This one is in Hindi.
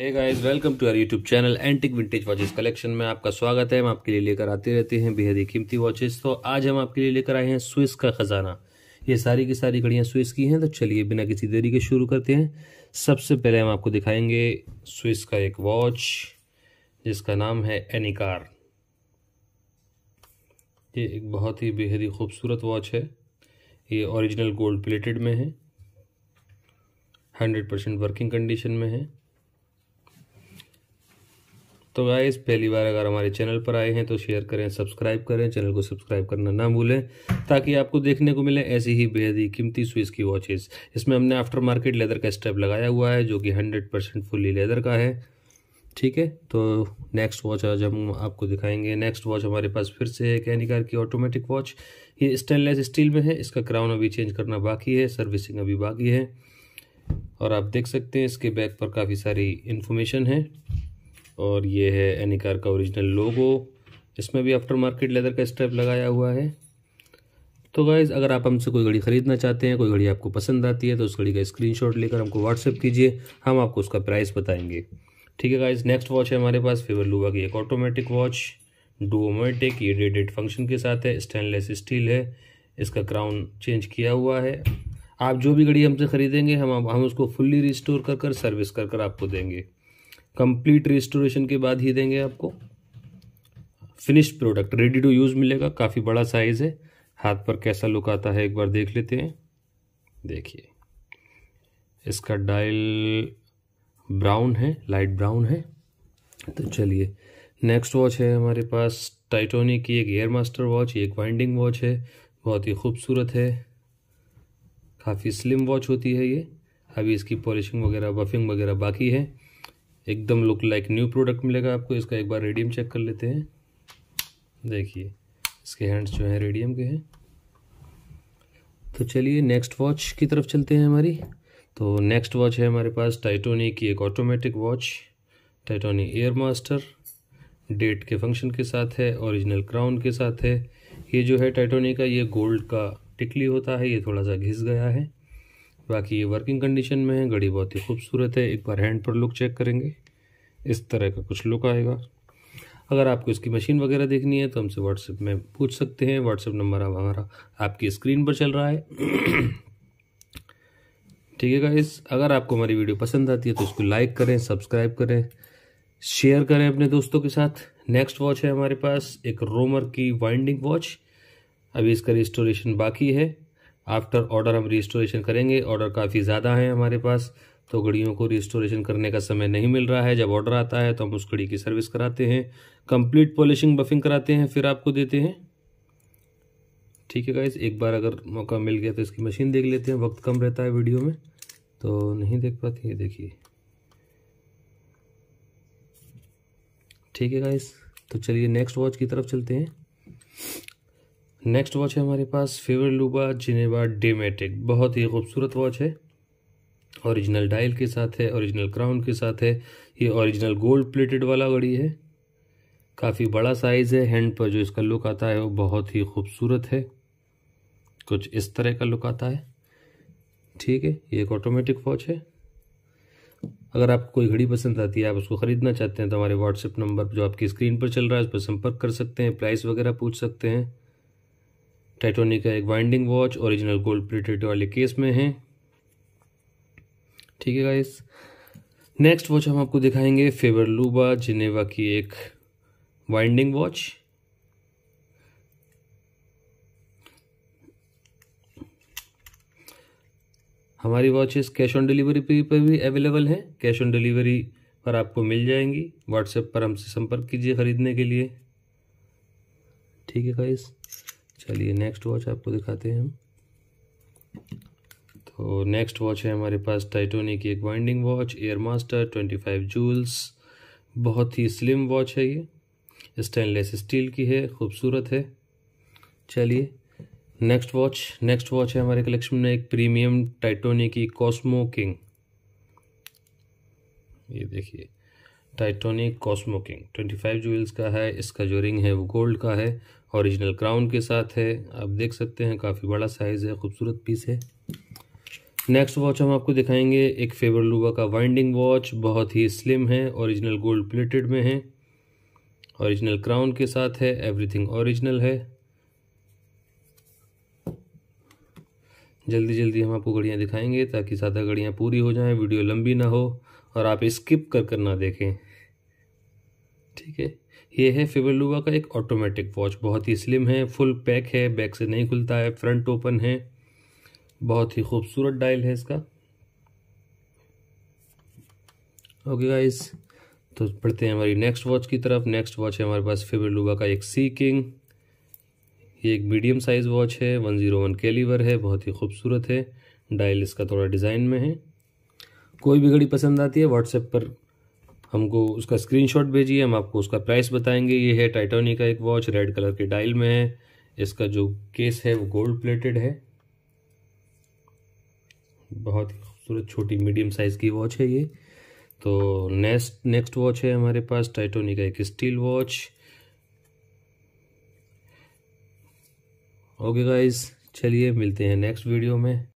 hey guys welcome to our YouTube channel antique vintage watches collection में आपका स्वागत है हम आपके लिए लेकर आते रहते हैं बेहद ही कीमती वॉचेस तो आज हम आपके लिए लेकर आए हैं स्विस का ख़जाना ये सारी की सारी घड़ियाँ स्विस की हैं तो चलिए बिना किसी देरी के शुरू करते हैं सबसे पहले हम आपको दिखाएंगे स्विस का एक वॉच जिसका नाम है एनिकार ये एक बहुत ही बेहद ही खूबसूरत वॉच है ये ओरिजिनल गोल्ड प्लेटेड में है हंड्रेड परसेंट वर्किंग कंडीशन में है तो गाइस पहली बार अगर हमारे चैनल पर आए हैं तो शेयर करें सब्सक्राइब करें चैनल को सब्सक्राइब करना ना भूलें ताकि आपको देखने को मिले ऐसी ही बेहद ही कीमती स्विस की वॉचेस इसमें हमने आफ्टर मार्केट लेदर का स्टेप लगाया हुआ है जो कि हंड्रेड परसेंट फुली लेदर का है ठीक है तो नेक्स्ट वॉच आज हम आपको दिखाएंगे नेक्स्ट वॉच हमारे पास फिर से है कैनिकार की ऑटोमेटिक वॉच ये स्टेनलेस स्टील में है इसका क्राउन अभी चेंज करना बाकी है सर्विसिंग अभी बाकी है और आप देख सकते हैं इसके बैक पर काफ़ी सारी इन्फॉर्मेशन है और ये है एनिकार का ओरिजिनल लोगो इसमें भी आफ्टर मार्केट लेदर का स्ट्रैप लगाया हुआ है तो गाइज़ अगर आप हमसे कोई घड़ी ख़रीदना चाहते हैं कोई घड़ी आपको पसंद आती है तो उस घड़ी का स्क्रीनशॉट लेकर हमको व्हाट्सअप कीजिए हम आपको उसका प्राइस बताएंगे ठीक है गाइज़ नेक्स्ट वॉच है हमारे पास फेवर लुवा की एक ऑटोमेटिक वॉच डोमेटिक ये डेडेड फंक्शन के साथ है स्टेनलेस स्टील है इसका क्राउन चेंज किया हुआ है आप जो भी घड़ी हमसे ख़रीदेंगे हम हम उसको फुल्ली रिस्टोर कर कर सर्विस कर कर आपको देंगे कंप्लीट रिस्टोरेशन के बाद ही देंगे आपको finished product ready to use मिलेगा काफ़ी बड़ा साइज़ है हाथ पर कैसा लुक आता है एक बार देख लेते हैं देखिए इसका डायल ब्राउन है लाइट ब्राउन है तो चलिए नेक्स्ट वॉच है हमारे पास टाइटोनिक की एक एयर मास्टर वॉच एक वाइंडिंग वॉच है बहुत ही खूबसूरत है काफ़ी स्लिम वॉच होती है ये अभी इसकी पॉलिशिंग वगैरह बफिंग वगैरह बाकी है एकदम लुक लाइक न्यू प्रोडक्ट मिलेगा आपको इसका एक बार रेडियम चेक कर लेते हैं देखिए इसके हैंड्स जो हैं रेडियम के हैं तो चलिए नेक्स्ट वॉच की तरफ चलते हैं हमारी तो नेक्स्ट वॉच है हमारे पास टाइटोनी की एक automatic watch Titoni air master date के फंक्शन के साथ है ओरिजिनल क्राउन के साथ है ये जो है टाइटोनी का ये गोल्ड का टिकली होता है ये थोड़ा सा घिस गया है बाकी ये वर्किंग कंडीशन में है घड़ी बहुत ही खूबसूरत है एक बार हैंड पर लुक चेक करेंगे इस तरह का कुछ लुक आएगा अगर आपको इसकी मशीन वगैरह देखनी है तो हमसे व्हाट्सएप में पूछ सकते हैं व्हाट्सएप नंबर हमारा आपकी स्क्रीन पर चल रहा है ठीक है गाइस अगर आपको हमारी वीडियो पसंद आती है तो इसको लाइक करें सब्सक्राइब करें शेयर करें अपने दोस्तों के साथ नेक्स्ट वॉच है हमारे पास एक रोमर की वाइंडिंग वॉच अभी इसका रिस्टोरेशन बाकी है आफ्टर ऑर्डर हम रिस्टोरेशन करेंगे ऑर्डर काफ़ी ज़्यादा है हमारे पास तो घड़ियों को रिस्टोरेशन करने का समय नहीं मिल रहा है जब ऑर्डर आता है तो हम उस घड़ी की सर्विस कराते हैं कंप्लीट पॉलिशिंग बफिंग कराते हैं फिर आपको देते हैं ठीक है गाइज एक बार अगर मौका मिल गया तो इसकी मशीन देख लेते हैं वक्त कम रहता है वीडियो में तो नहीं देख पाती ये देखिए ठीक है गाइस तो चलिए नेक्स्ट वॉच की तरफ चलते हैं नेक्स्ट वॉच है हमारे पास फेवर लूबा जिनेवा डेमेटिक बहुत ही खूबसूरत वॉच है ओरिजिनल डायल के साथ है ओरिजिनल क्राउन के साथ है ये ओरिजिनल गोल्ड प्लेटेड वाला घड़ी है काफ़ी बड़ा साइज़ है हैंड पर जो इसका लुक आता है वो बहुत ही खूबसूरत है कुछ इस तरह का लुक आता है ठीक है ये एक ऑटोमेटिक वॉच है अगर आपको कोई घड़ी पसंद आती है आप उसको ख़रीदना चाहते हैं तो हमारे व्हाट्सएप नंबर जो आपकी स्क्रीन पर चल रहा है उस पर संपर्क कर सकते हैं प्राइस वगैरह पूछ सकते हैं टाइटोनिका एक winding watch original gold plated वाले केस में है ठीक है गाइस नेक्स्ट वॉच हम आपको दिखाएंगे फेवर लूबा जिनेवा की एक वाइंडिंग वॉच हमारी वॉचेस कैश ऑन डिलीवरी पे भी अवेलेबल हैं कैश ऑन डिलीवरी पर आपको मिल जाएंगी व्हाट्सएप पर हमसे संपर्क कीजिए ख़रीदने के लिए ठीक है गाइस चलिए नेक्स्ट वॉच आपको दिखाते हैं हम तो नेक्स्ट वॉच है हमारे पास टाइटोनिक की एक winding watch air master twenty five jewels बहुत ही स्लिम वॉच है ये स्टेनलेस स्टील की है खूबसूरत है चलिए नेक्स्ट वॉच नेक्स्ट वॉच है हमारे कलेक्शन में एक प्रीमियम टाइटोनिक की कॉस्मो किंग ये देखिए Titoni Cosmo King twenty five jewels का है इसका जो रिंग है वो गोल्ड का है ओरिजिनल क्राउन के साथ है आप देख सकते हैं काफ़ी बड़ा साइज़ है खूबसूरत पीस है नेक्स्ट वॉच हम आपको दिखाएंगे एक फेवर लुबा का वाइंडिंग वॉच बहुत ही स्लिम है ओरिजिनल गोल्ड प्लेटेड में है ओरिजिनल क्राउन के साथ है एवरीथिंग ओरिजिनल है जल्दी जल्दी हम आपको घड़ियाँ दिखाएंगे ताकि ज़्यादा घड़ियाँ पूरी हो जाएं वीडियो लंबी ना हो और आप स्किप कर कर ना देखें ठीक है ये है फिबरलुवा का एक ऑटोमेटिक वॉच बहुत ही स्लिम है फुल पैक है बैक से नहीं खुलता है फ्रंट ओपन है बहुत ही खूबसूरत डायल है इसका ओके गाइस तो बढ़ते हैं हमारी नेक्स्ट वॉच की तरफ नेक्स्ट वॉच है हमारे पास लुवा का एक सी किंग ये एक मीडियम साइज वॉच है वन जीरो वन कैलीवर है बहुत ही खूबसूरत है डायल इसका थोड़ा डिज़ाइन में है कोई भी घड़ी पसंद आती है व्हाट्सएप पर हमको उसका स्क्रीनशॉट भेजिए हम आपको उसका प्राइस बताएंगे ये है टाइटोनी का एक वॉच रेड कलर के डायल में है इसका जो केस है वो गोल्ड प्लेटेड है बहुत ही खूबसूरत छोटी मीडियम साइज़ की वॉच है ये तो नेक्स्ट नेक्स्ट वॉच है हमारे पास टाइटोनी का एक स्टील वॉच ओके गाइस चलिए मिलते हैं नेक्स्ट वीडियो में